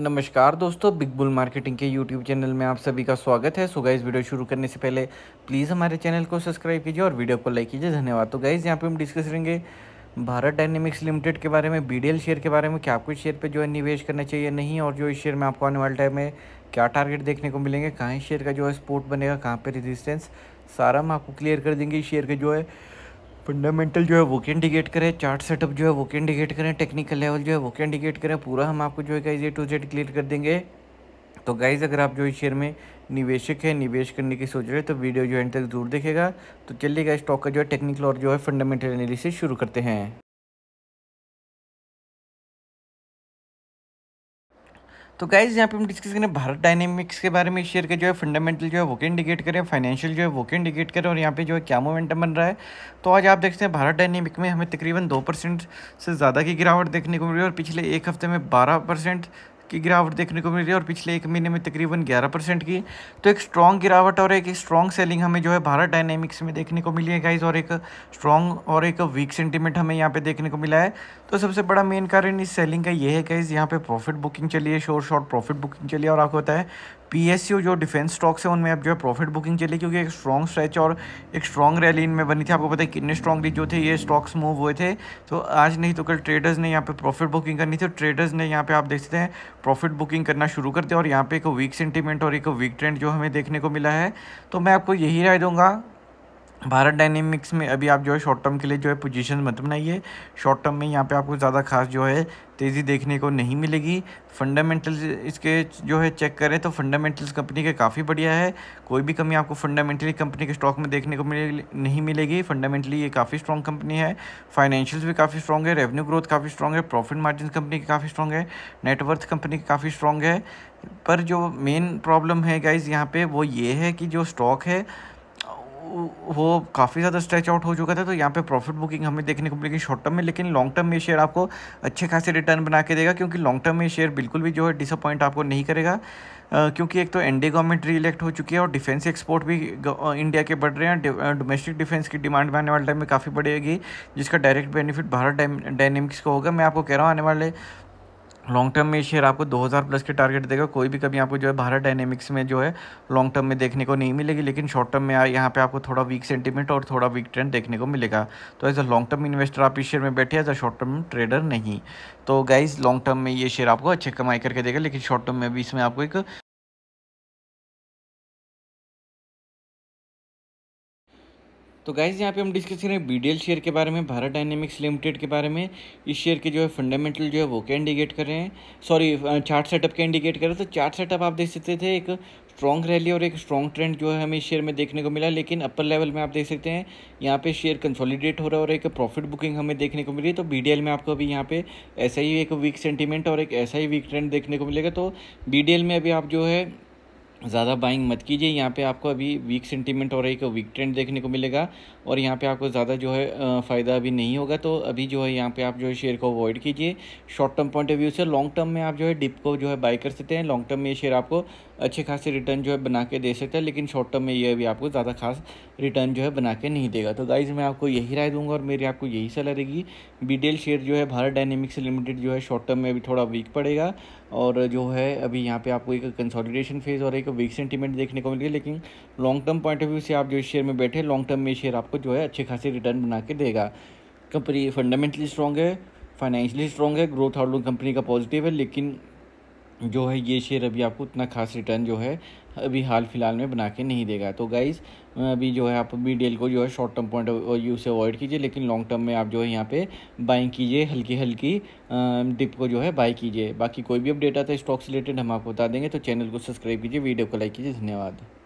नमस्कार दोस्तों big bull marketing के यूट्यूब चैनल में आप सभी का स्वागत है सो गाइज़ वीडियो शुरू करने से पहले प्लीज़ हमारे चैनल को सब्सक्राइब कीजिए और वीडियो को लाइक कीजिए धन्यवाद तो गाइज़ यहाँ पे हम डिस्कस करेंगे भारत डायनेमिक्स लिमिटेड के बारे में बी शेयर के बारे में क्या आपको शेयर पर जो है निवेश करना चाहिए नहीं और जो इस शेयर में आपको आने वाले टाइम में क्या टारगेट देखने को मिलेंगे कहाँ इस शेयर का जो है स्पोर्ट बनेगा कहाँ पर रजिस्टेंस सारा हम आपको क्लियर कर देंगे इस शेयर के जो है फंडामेंटल जो है वो कैन इंडिकेट करें चार्ट सेटअप जो है वो कैन इंडिकेट करें टेक्निकल लेवल जो है वो कैन इंडिकेट करें पूरा हम आपको जो है guys A to Z clear कर देंगे तो गाइज़ अगर आप जो इस शेयर में निवेशक है निवेश करने की सोच रहे हैं तो वीडियो जो एंड तक जरूर देखेगा तो चलिए गाइज स्टॉक का जो है टेक्निकल और जो है फंडामेंटल एनालिसिस शुरू करते हैं तो गाइज यहाँ पे हम डिस्कस करें भारत डायनेमिक्स के बारे में शेयर के जो है फंडामेंटल जो है वो के इंडिकेट करें फाइनेंशियल जो है वो के इंडिकेट करें और यहाँ पे जो है क्या मोमेंटम बन रहा है तो आज आप देखते हैं भारत डायनेमिक में हमें तकरीबन दो परसेंट से ज़्यादा की गिरावट देखने को मिली और पिछले एक हफ्ते में बारह परसेंट की गिरावट देखने को मिल रही है और पिछले एक महीने में तकरीबन 11 परसेंट की तो एक स्ट्रॉन्ग गिरावट और एक स्ट्रॉन्ग सेलिंग हमें जो है भारत डायनेमिक्स में देखने को मिली है गाइज और एक स्ट्रॉन्ग और एक वीक सेंटीमेंट हमें यहाँ पे देखने को मिला है तो सबसे बड़ा मेन कारण इस सेलिंग का ये है गाइज यहाँ पे प्रॉफिट बुकिंग चली है शोर शॉर्ट प्रॉफिट बुकिंग चली है और आपको बताया पीएसयू जो डिफेंस स्टॉक्स है उनमें अब जो है प्रॉफिट बुकिंग चली क्योंकि एक स्ट्रॉन्ग स्ट्रेच और एक स्ट्रॉन्ग रैली इनमें बनी थी आपको पता है कितने स्ट्रॉन्गली जो थे ये स्टॉक्स मूव हुए थे तो आज नहीं तो कल ट्रेडर्स ने यहाँ पे प्रॉफिट बुकिंग करनी थी ट्रेडर्स ने यहाँ पे आप देख सकते हैं प्रॉफिट बुकिंग करना शुरू करते हैं और यहाँ पे एक वीक सेंटीमेंट और एक वीक ट्रेंड जो हमें देखने को मिला है तो मैं आपको यही राय दूंगा भारत डायनेमिक्स में अभी आप जो है शॉर्ट टर्म के लिए जो है पोजीशन मत बनाइए शॉर्ट टर्म में यहाँ पे आपको ज़्यादा खास जो है तेज़ी देखने को नहीं मिलेगी फंडामेंटल्स इसके जो है चेक करें तो फंडामेंटल्स कंपनी के काफ़ी बढ़िया है कोई भी कमी आपको फंडामेंटली कंपनी के स्टॉक में देखने को मिले नहीं मिलेगी फंडामेंटली ये काफ़ी स्ट्रॉन्ग कंपनी है फाइनेंशियल्स भी काफ़ी स्ट्रॉन्ग है रेवेन्यू ग्रोथ काफ़ी स्ट्रॉन्ग है प्रॉफिट मार्जिन कंपनी की काफ़ी स्ट्रॉन्ग है नेटवर्थ कंपनी की काफ़ी स्ट्रॉन्ग है पर जो मेन प्रॉब्लम है गाइज़ यहाँ पे वो ये है कि जो स्टॉक है वो काफ़ी ज़्यादा स्ट्रेच आउट हो चुका था तो यहाँ पे प्रॉफिट बुकिंग हमें देखने को मिलेगी शॉर्ट टर्म में लेकिन लॉन्ग टर्म में शेयर आपको अच्छे खासे रिटर्न बना के देगा क्योंकि लॉन्ग टर्म में शेयर बिल्कुल भी जो है डिसअपॉइंट आपको नहीं करेगा Uh, क्योंकि एक तो एनडी गवर्नमेंट री इलेक्ट हो चुकी है और डिफेंस एक्सपोर्ट भी इंडिया के बढ़ रहे हैं डोमेस्टिक डिफेंस की डिमांड भी आने वाले टाइम में काफ़ी बढ़ेगी जिसका डायरेक्ट बेनिफिट भारत डायनेमिक्स को होगा मैं आपको कह रहा हूँ आने वाले लॉन्ग टर्म में शेयर आपको 2000 प्लस के टारगेट देगा कोई भी कभी आपको जो है भारत डायनेमिक्स में जो है लॉन्ग टर्म में देखने को नहीं मिलेगी लेकिन शॉर्ट टर्म में यहाँ पे आपको थोड़ा वीक सेंटीमेंट और थोड़ा वीक ट्रेंड देखने को मिलेगा तो as a long term investor आप इस शेयर में बैठे as a short term trader नहीं तो गाइज लॉन्ग टर्म में ये शेयर आपको अच्छे कमाई करके देगा लेकिन शॉर्ट टर्म में भी इसमें आपको एक तो गाइज़ यहाँ पे हम डिस्कस करें बी शेयर के बारे में भारत डायनेमिक्स लिमिटेड के बारे में इस शेयर के जो है फंडामेंटल जो है वो क्या इंडिकेट कर रहे हैं सॉरी चार्ट सेटअप के इंडिकेट कर रहे हैं तो चार्ट सेटअप आप देख सकते थे एक स्ट्रॉन्ग रैली और एक स्ट्रॉन्ग ट्रेंड जो है हमें इस शेयर में देखने को मिला लेकिन अपर लेवल में आप देख सकते हैं यहाँ पे शेयर कंसोलिडेट हो रहा है और एक प्रॉफिट बुकिंग हमें देखने को मिली तो बी में आपको अभी यहाँ पे ऐसा ही एक वीक सेंटीमेंट और एक ऐसा ही वीक ट्रेंड देखने को मिलेगा तो बी में अभी आप जो है ज़्यादा बाइंग मत कीजिए यहाँ पे आपको अभी वीक सेंटीमेंट और एक वीक ट्रेंड देखने को मिलेगा और यहाँ पे आपको ज़्यादा जो है फ़ायदा अभी नहीं होगा तो अभी जो है यहाँ पे आप जो है शेयर को अवॉइड कीजिए short term point of view से लॉन्ग टर्म में आप जो है डिप को जो है बाई कर सकते हैं लॉन्ग टर्म में ये शेयर आपको अच्छे खासे रिटर्न जो है बना के दे सकते हैं लेकिन शॉर्ट टर्म में ये अभी आपको ज़्यादा खास रिटर्न जो है बना के नहीं देगा तो गाइज़ मैं आपको यही राय दूंगा और मेरी आपको यही सलाह रहेगी बी शेयर जो है भारत डायनेमिक्स लिमिटेड जो है शॉर्ट टर्म में अभी थोड़ा वीक पड़ेगा और जो है अभी यहाँ पे आपको एक कंसोलिडेशन फेज़ और एक वीक सेंटीमेंट देखने को मिलेगी लेकिन long term point of view से आप जो शेयर में बैठे लॉन्ग टर्म में शेयर आपको जो है अच्छे खासे रिटर्न बना के देगा कंपनी फंडामेंटली स्ट्रॉन्ग है फाइनेंशियली स्ट्रॉन्ग है ग्रोथ आउटलुक कंपनी का पॉजिटिव है लेकिन जो है ये शेयर अभी आपको उतना खास रिटर्न जो है अभी हाल फिलहाल में बना के नहीं देगा तो गाइज़ अभी जो है आप बी को जो है शॉर्ट टर्म पॉइंट यू से अवॉइड कीजिए लेकिन लॉन्ग टर्म में आप जो है यहाँ पे बाइंग कीजिए हल्की हल्की डिप को जो है बाई कीजिए बाकी कोई भी अपडेट आता है स्टॉक से रिलेटेड हम आपको बता देंगे तो चैनल को सब्सक्राइब कीजिए वीडियो को लाइक कीजिए धन्यवाद